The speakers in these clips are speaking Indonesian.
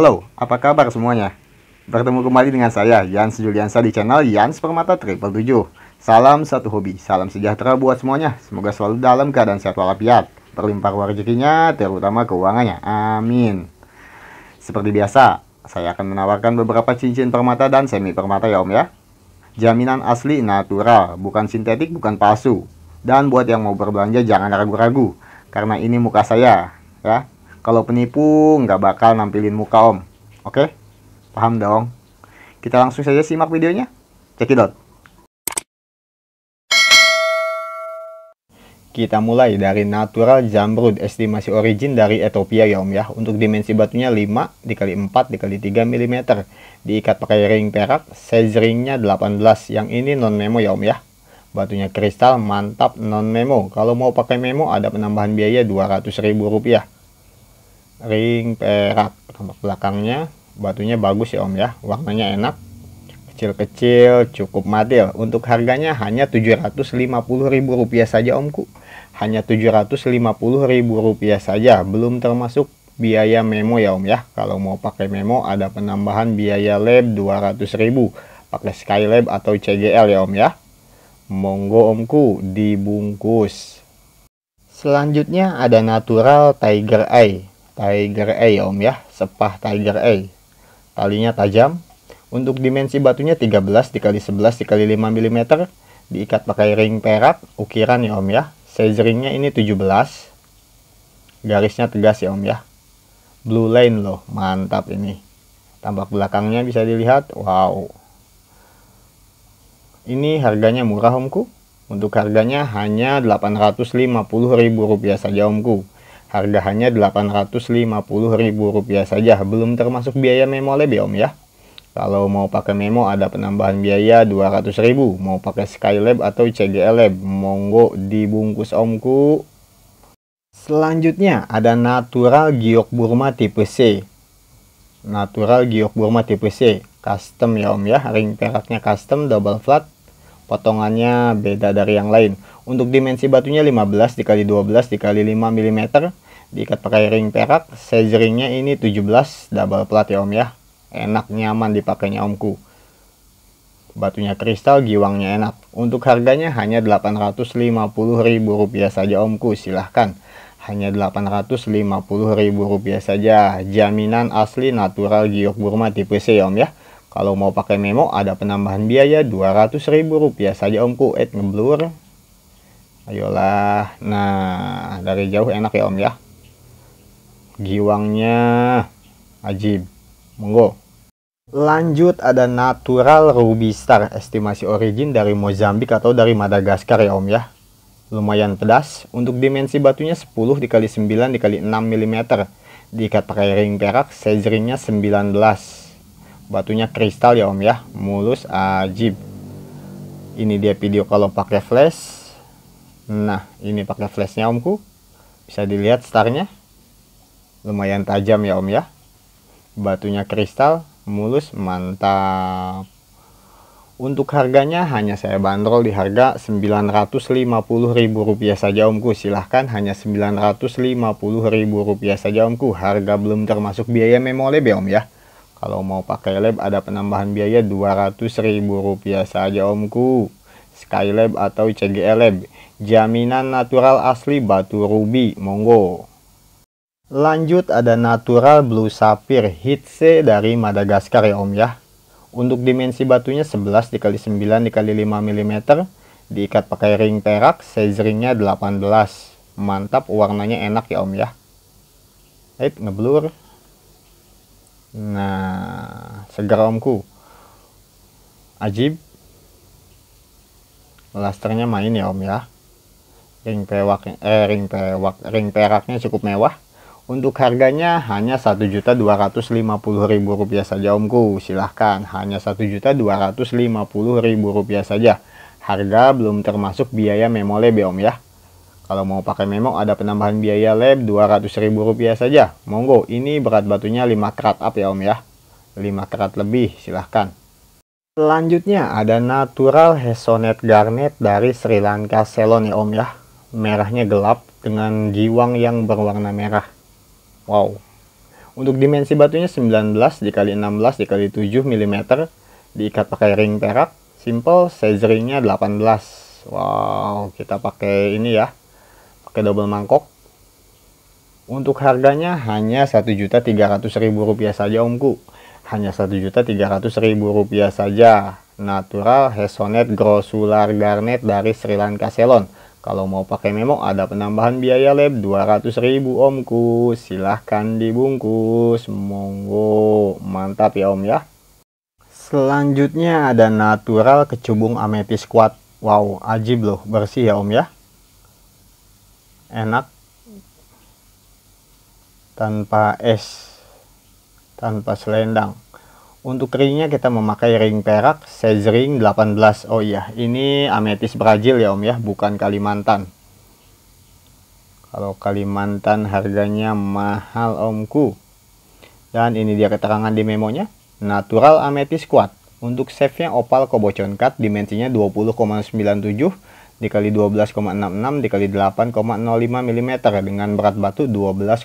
Halo, apa kabar semuanya? Bertemu kembali dengan saya, Jans Juliansa di channel Jans Permata Triple 7. Salam satu hobi, salam sejahtera buat semuanya. Semoga selalu dalam keadaan sehat walafiat, berlimpah rezekinya, terutama keuangannya. Amin. Seperti biasa, saya akan menawarkan beberapa cincin permata dan semi permata ya om ya. Jaminan asli natural, bukan sintetik, bukan palsu. Dan buat yang mau berbelanja jangan ragu-ragu, karena ini muka saya ya kalau penipu nggak bakal nampilin muka om. Oke? Okay? Paham dong? Kita langsung saja simak videonya. Check it out. Kita mulai dari natural jamrud estimasi origin dari Ethiopia ya om ya. Untuk dimensi batunya 5 dikali 4 dikali 3 mm. Diikat pakai ring perak, size ringnya 18. Yang ini non memo ya om ya. Batunya kristal mantap non memo. Kalau mau pakai memo ada penambahan biaya ribu rupiah ring perak tampak belakangnya batunya bagus ya om ya warnanya enak kecil-kecil cukup madil untuk harganya hanya ribu rupiah saja omku hanya ribu rupiah saja belum termasuk biaya memo ya om ya kalau mau pakai memo ada penambahan biaya lab 200.000 pakai Skylab atau CGL ya om ya monggo omku dibungkus selanjutnya ada natural tiger eye Tiger A ya om ya, sepah Tiger A. Talinya tajam. Untuk dimensi batunya 13 dikali 11 dikali 5 mm. Diikat pakai ring perak, ukiran ya om ya. Size ringnya ini 17. Garisnya tegas ya om ya. Blue line loh, mantap ini. Tampak belakangnya bisa dilihat, wow. Ini harganya murah omku. Untuk harganya hanya ribu rupiah saja omku. Harga hanya Rp850.000 saja, belum termasuk biaya memo lebih ya om ya. Kalau mau pakai memo ada penambahan biaya 200.000, mau pakai Skylab atau CGL Lab, monggo dibungkus omku. Selanjutnya ada Natural Giok Burma tipe C. Natural Giok Burma tipe C, custom ya om ya, ring peraknya custom double flat, potongannya beda dari yang lain. Untuk dimensi batunya 15 dikali 12 dikali 5 mm, diikat pakai ring perak seizeringnya ini 17 double plat ya om ya enak nyaman dipakainya omku batunya kristal giwangnya enak untuk harganya hanya 850 ribu rupiah saja omku silahkan hanya 850 ribu rupiah saja jaminan asli natural giok Burma tipe C ya om ya kalau mau pakai memo ada penambahan biaya 200 ribu rupiah saja omku et ngeblur ayolah nah dari jauh enak ya om ya giwangnya ajib monggo lanjut ada natural ruby star estimasi origin dari Mozambik atau dari Madagaskar ya om ya lumayan pedas untuk dimensi batunya 10 dikali 9 dikali 6 mm diikat pakai ring perak sejeringnya 19 batunya kristal ya om ya mulus ajib ini dia video kalau pakai flash nah ini pakai flashnya omku bisa dilihat starnya lumayan tajam ya om ya batunya kristal mulus mantap untuk harganya hanya saya bandrol di harga Rp950.000 saja omku. Silahkan hanya Rp950.000 saja omku. Harga belum termasuk biaya memo lab ya om ya. Kalau mau pakai lab ada penambahan biaya Rp200.000 saja omku. Skylab atau CGL Lab. Jaminan natural asli batu ruby. Monggo. Lanjut ada Natural Blue Sapphire c dari Madagaskar ya om ya. Untuk dimensi batunya 11 dikali 9 dikali 5 mm. Diikat pakai ring perak, size ringnya 18. Mantap, warnanya enak ya om ya. Eit, ngeblur. Nah, segera omku. Ajib. Lasternya main ya om ya. Ring perak, eh ring perak, ring peraknya cukup mewah. Untuk harganya hanya Rp1.250.000 saja omku. Silahkan hanya Rp1.250.000 saja. Harga belum termasuk biaya memo lab ya om ya. Kalau mau pakai memo ada penambahan biaya lab Rp200.000 saja. Monggo ini berat batunya 5 kerat up ya om ya. 5 kerat lebih silahkan. Selanjutnya ada natural hesonet garnet dari Sri Lanka Ceylon ya om ya. Merahnya gelap dengan jiwang yang berwarna merah. Wow. Untuk dimensi batunya 19 dikali 16 dikali 7 mm, diikat pakai ring perak, simple size ringnya 18. Wow, kita pakai ini ya, pakai double mangkok. Untuk harganya hanya Rp1.300.000 saja omku. Hanya Rp1.300.000 saja. Natural Hesonet grosular Garnet dari Sri Lanka Selon. Kalau mau pakai memo ada penambahan biaya lab 200 ribu omku. Silahkan dibungkus. Monggo. Mantap ya om ya. Selanjutnya ada natural kecubung ametis kuat. Wow, ajib loh. Bersih ya om ya. Enak. Tanpa es. Tanpa selendang. Untuk ringnya kita memakai ring perak size ring 18. Oh iya, ini ametis Brazil ya Om ya, bukan Kalimantan. Kalau Kalimantan harganya mahal Omku. Dan ini dia keterangan di memonya, natural ametis kuat. Untuk safe nya opal kobocon cut dimensinya 20,97 dikali 12,66 dikali 8,05 mm dengan berat batu 12,11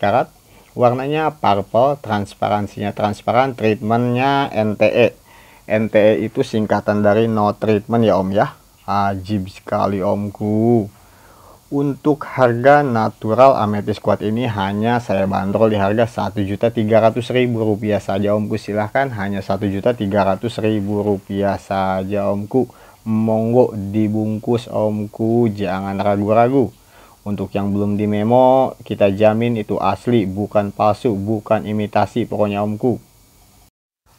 karat warnanya purple transparansinya transparan treatmentnya NTE NTE itu singkatan dari no treatment ya om ya ajib sekali omku untuk harga natural ametis kuat ini hanya saya bandrol di harga Rp1.300.000 saja omku silahkan hanya Rp1.300.000 saja omku monggo dibungkus omku jangan ragu-ragu untuk yang belum di memo, kita jamin itu asli, bukan palsu, bukan imitasi, pokoknya omku.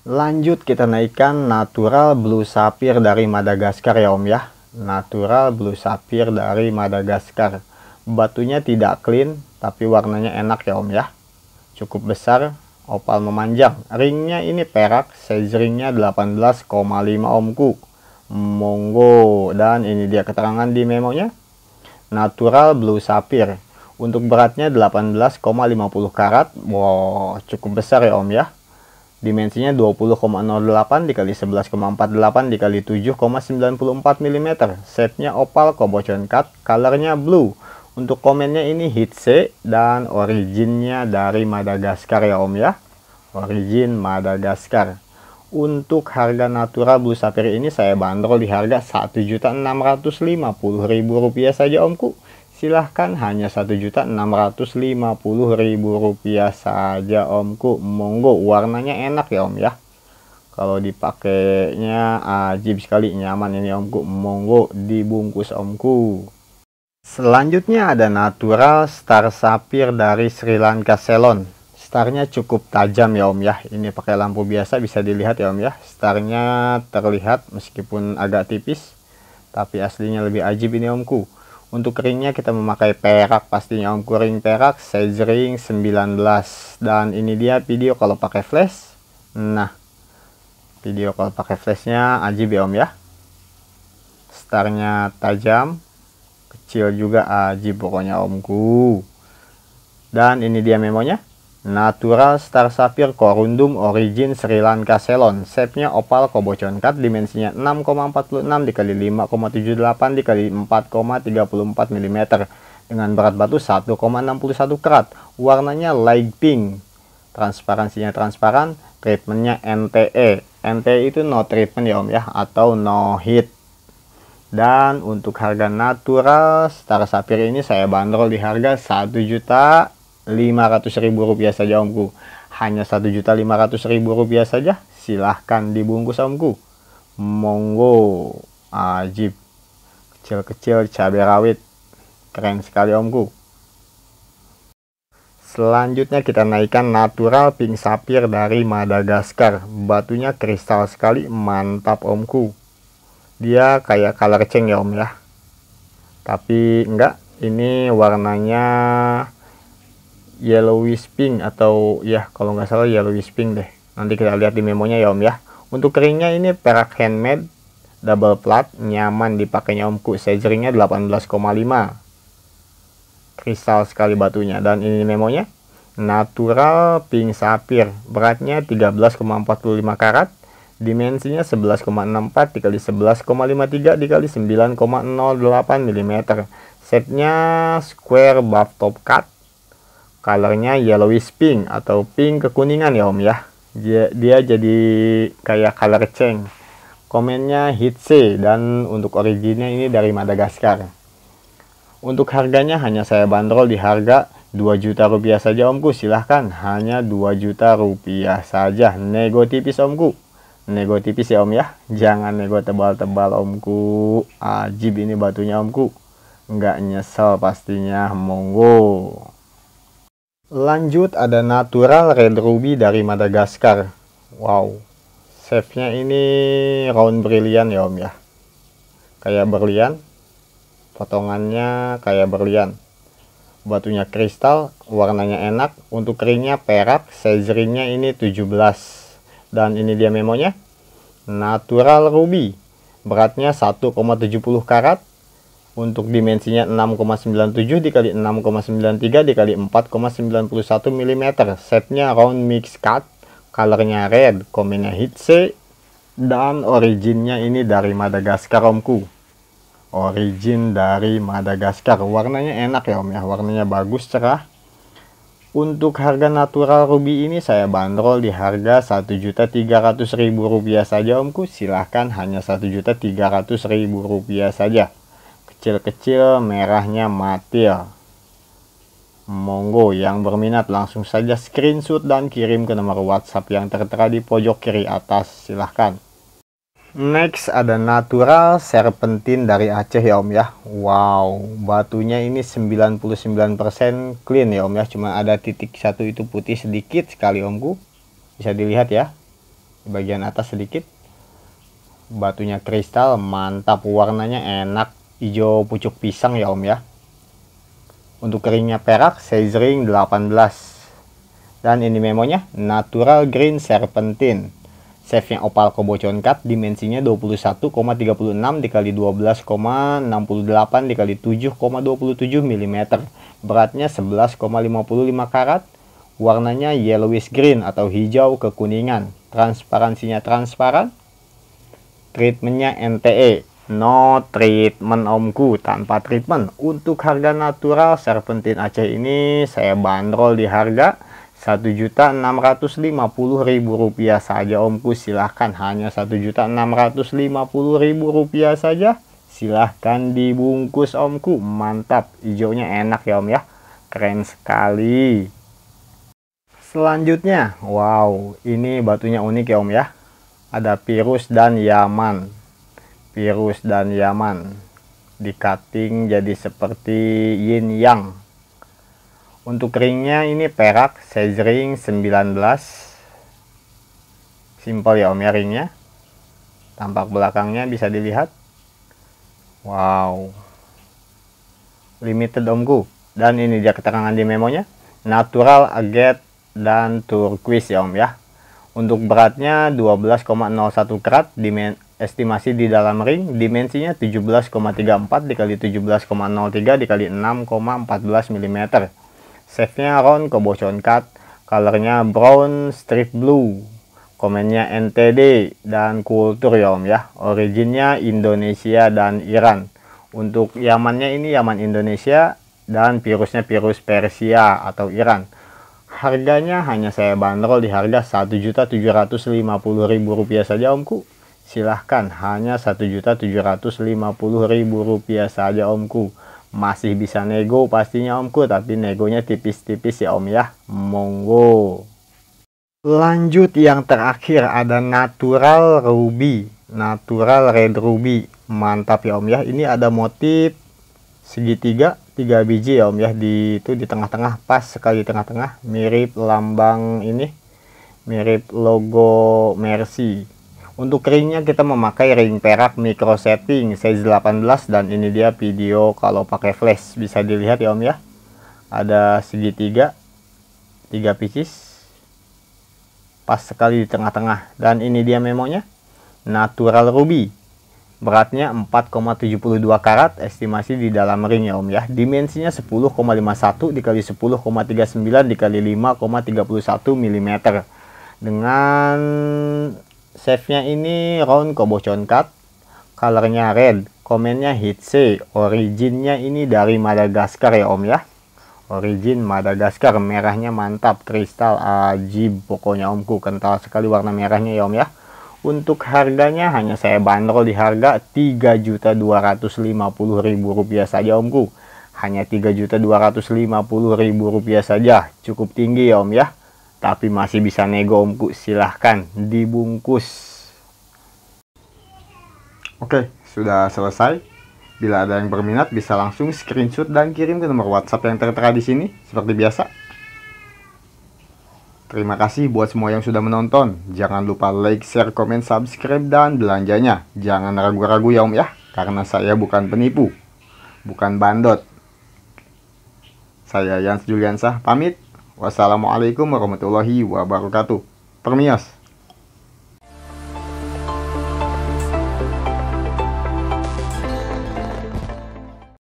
Lanjut kita naikkan natural blue sapphire dari Madagaskar ya om ya. Natural blue sapphire dari Madagaskar. Batunya tidak clean, tapi warnanya enak ya om ya. Cukup besar, opal memanjang. Ringnya ini perak, size ringnya 18,5 omku. Monggo, dan ini dia keterangan di memonya natural blue sapphire. Untuk beratnya 18,50 karat. Wow, cukup besar ya Om ya. Dimensinya 20,08 dikali 11,48 dikali 7,94 mm. Setnya opal kobocon cut, colornya blue. Untuk komennya ini C dan originnya dari Madagaskar ya Om ya. Origin Madagaskar. Untuk harga Natura Blue Sapphire ini saya bandrol di harga Rp1.650.000 saja omku. Silahkan hanya Rp1.650.000 saja omku. Monggo warnanya enak ya om ya. Kalau dipakainya ajib sekali nyaman ini omku. Monggo dibungkus omku. Selanjutnya ada Natural Star Sapphire dari Sri Lanka Ceylon starnya cukup tajam ya om ya ini pakai lampu biasa bisa dilihat ya om ya starnya terlihat meskipun agak tipis tapi aslinya lebih ajib ini omku untuk ringnya kita memakai perak pastinya omku ring perak size ring 19 dan ini dia video kalau pakai flash nah video kalau pakai flashnya ajib ya om ya starnya tajam kecil juga ajib pokoknya omku dan ini dia memonya Natural Star Sapphire Corundum Origin Sri Lanka Ceylon. Shape-nya opal kobocongkat, dimensinya 6,46 dikali 5,78 dikali 4,34 mm dengan berat batu 1,61 karat. Warnanya light pink. Transparansinya transparan, treatmentnya NTE. NTE itu no treatment ya Om ya atau no heat. Dan untuk harga natural Star Sapphire ini saya bandrol di harga 1 juta ribu rupiah saja omku. Hanya juta ribu rupiah saja, silahkan dibungkus omku. Monggo, ajib. Kecil-kecil cabai rawit. Keren sekali omku. Selanjutnya kita naikkan natural pink sapphire dari Madagaskar. Batunya kristal sekali, mantap omku. Dia kayak color change ya om ya. Tapi enggak, ini warnanya yellowish pink atau ya kalau nggak salah yellowish pink deh nanti kita lihat di memonya ya om ya untuk keringnya ini perak handmade double plat nyaman dipakainya omku sejeringnya 18,5 kristal sekali batunya dan ini memonya natural pink sapphire beratnya 13,45 karat dimensinya 11,64 dikali 11,53 dikali 9,08 mm setnya square buff top cut colornya yellowish pink atau pink kekuningan ya om ya dia, dia jadi kayak color ceng. komennya C dan untuk originnya ini dari Madagaskar untuk harganya hanya saya bandrol di harga 2 juta rupiah saja omku silahkan hanya 2 juta rupiah saja nego tipis omku nego tipis ya om ya jangan nego tebal-tebal omku ajib ini batunya omku nggak nyesel pastinya monggo Lanjut ada natural red ruby dari Madagaskar. Wow. Save-nya ini round brilian ya Om ya. Kayak berlian. Potongannya kayak berlian. Batunya kristal, warnanya enak. Untuk ringnya perak, ringnya ini 17. Dan ini dia memonya. Natural ruby. Beratnya 1,70 karat, untuk dimensinya 6,97 dikali 6,93 dikali 4,91 mm setnya round mix cut colornya red komennya C dan originnya ini dari Madagaskar omku origin dari Madagaskar warnanya enak ya om ya warnanya bagus cerah untuk harga natural ruby ini saya bandrol di harga Rp1.300.000 saja omku. Silahkan hanya Rp1.300.000 saja kecil-kecil merahnya matil. Monggo yang berminat langsung saja screenshot dan kirim ke nomor WhatsApp yang tertera di pojok kiri atas. Silahkan. Next ada natural serpentin dari Aceh ya om ya Wow batunya ini 99% clean ya om ya Cuma ada titik satu itu putih sedikit sekali omku Bisa dilihat ya Di bagian atas sedikit Batunya kristal mantap warnanya enak hijau pucuk pisang ya om ya untuk keringnya perak sizing 18 dan ini memonya natural green serpentine Save nya opal kobo cut dimensinya 21,36 dikali 12,68 dikali 7,27 mm. Beratnya 11,55 karat. Warnanya yellowish green atau hijau kekuningan. Transparansinya transparan. Treatmentnya NTE No treatment omku, tanpa treatment. Untuk harga natural serpentin Aceh ini saya bandrol di harga Rp1.650.000 saja omku. Silahkan hanya Rp1.650.000 saja. Silahkan dibungkus omku. Mantap, hijaunya enak ya om ya. Keren sekali. Selanjutnya, wow, ini batunya unik ya om ya. Ada virus dan Yaman virus dan Yaman di cutting jadi seperti yin yang untuk ringnya ini perak size ring 19 simple ya om ya ringnya tampak belakangnya bisa dilihat wow limited omku dan ini dia keterangan di memonya natural agate dan turquoise ya om ya untuk beratnya 12,01 karat dimen estimasi di dalam ring dimensinya 17,34 dikali 17,03 dikali 6,14 mm. Safe nya round kebocoran cut, colornya brown strip blue. Komennya NTD dan kultur ya om ya. Originnya Indonesia dan Iran. Untuk Yamannya ini Yaman Indonesia dan virusnya virus Persia atau Iran. Harganya hanya saya bandrol di harga rp rupiah saja omku. Silahkan, hanya Rp1.750.000 saja omku. Masih bisa nego pastinya omku, tapi negonya tipis-tipis ya om ya. Monggo. Lanjut yang terakhir ada natural ruby, natural red ruby. Mantap ya om ya. Ini ada motif segitiga tiga biji ya om ya di itu di tengah-tengah pas sekali tengah-tengah mirip lambang ini mirip logo Mercy untuk ringnya kita memakai ring perak micro setting size 18 dan ini dia video kalau pakai flash bisa dilihat ya om ya. Ada segitiga, tiga pieces, pas sekali di tengah-tengah dan ini dia memonya natural ruby. Beratnya 4,72 karat, estimasi di dalam ring ya om ya. Dimensinya 10,51 dikali 10,39 dikali 5,31 mm dengan save nya ini round kobochon cut, colornya red, komennya origin originnya ini dari Madagaskar ya om ya. Origin Madagaskar, merahnya mantap, kristal ajib, pokoknya omku kental sekali warna merahnya ya om ya. Untuk harganya hanya saya bandrol di harga Rp3.250.000 saja omku. Hanya Rp3.250.000 saja, cukup tinggi ya om ya. Tapi masih bisa nego omku, silahkan dibungkus. Oke, sudah selesai. Bila ada yang berminat bisa langsung screenshot dan kirim ke nomor WhatsApp yang tertera di sini seperti biasa. Terima kasih buat semua yang sudah menonton. Jangan lupa like, share, komen, subscribe, dan belanjanya. Jangan ragu-ragu ya om ya, karena saya bukan penipu. Bukan bandot. Saya Yans Juliansah, pamit. Wassalamualaikum warahmatullahi wabarakatuh. Permias.